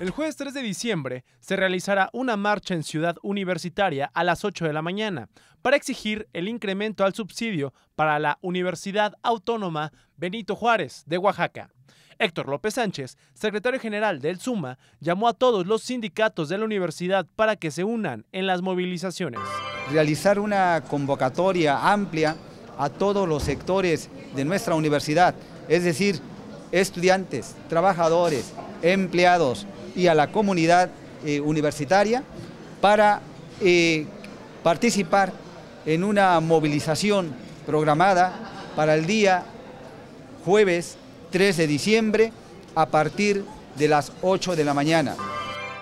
El jueves 3 de diciembre se realizará una marcha en Ciudad Universitaria a las 8 de la mañana para exigir el incremento al subsidio para la Universidad Autónoma Benito Juárez de Oaxaca. Héctor López Sánchez, secretario general del SUMA, llamó a todos los sindicatos de la universidad para que se unan en las movilizaciones. Realizar una convocatoria amplia a todos los sectores de nuestra universidad, es decir, estudiantes, trabajadores, empleados y a la comunidad eh, universitaria para eh, participar en una movilización programada para el día jueves 3 de diciembre a partir de las 8 de la mañana.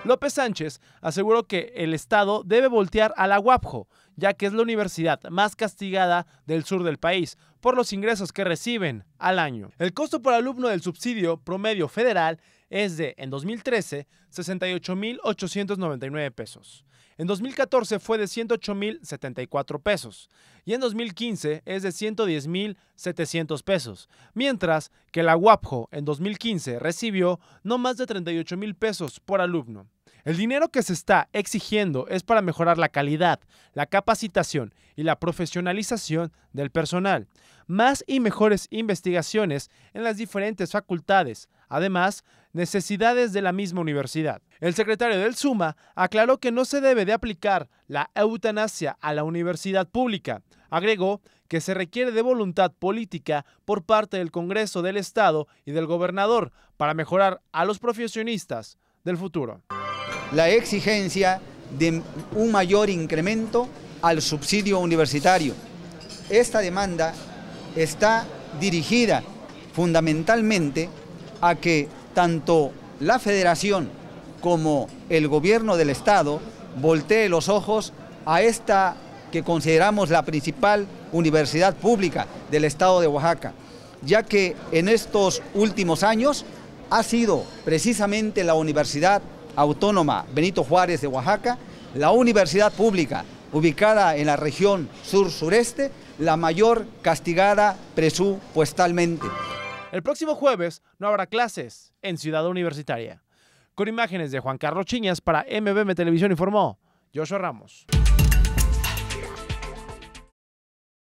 López Sánchez aseguró que el Estado debe voltear a la UAPJO ya que es la universidad más castigada del sur del país por los ingresos que reciben al año. El costo por alumno del subsidio promedio federal es de, en 2013, 68.899 pesos. En 2014 fue de 108.074 pesos y en 2015 es de 110.700 pesos, mientras que la UAPJO en 2015 recibió no más de 38.000 pesos por alumno. El dinero que se está exigiendo es para mejorar la calidad, la capacitación y la profesionalización del personal, más y mejores investigaciones en las diferentes facultades, además necesidades de la misma universidad. El secretario del SUMA aclaró que no se debe de aplicar la eutanasia a la universidad pública. Agregó que se requiere de voluntad política por parte del Congreso del Estado y del gobernador para mejorar a los profesionistas del futuro la exigencia de un mayor incremento al subsidio universitario. Esta demanda está dirigida fundamentalmente a que tanto la federación como el gobierno del Estado voltee los ojos a esta que consideramos la principal universidad pública del Estado de Oaxaca, ya que en estos últimos años ha sido precisamente la universidad Autónoma Benito Juárez de Oaxaca, la universidad pública ubicada en la región sur-sureste, la mayor castigada presupuestalmente. El próximo jueves no habrá clases en Ciudad Universitaria. Con imágenes de Juan Carlos Chiñas para MBM Televisión informó Joshua Ramos.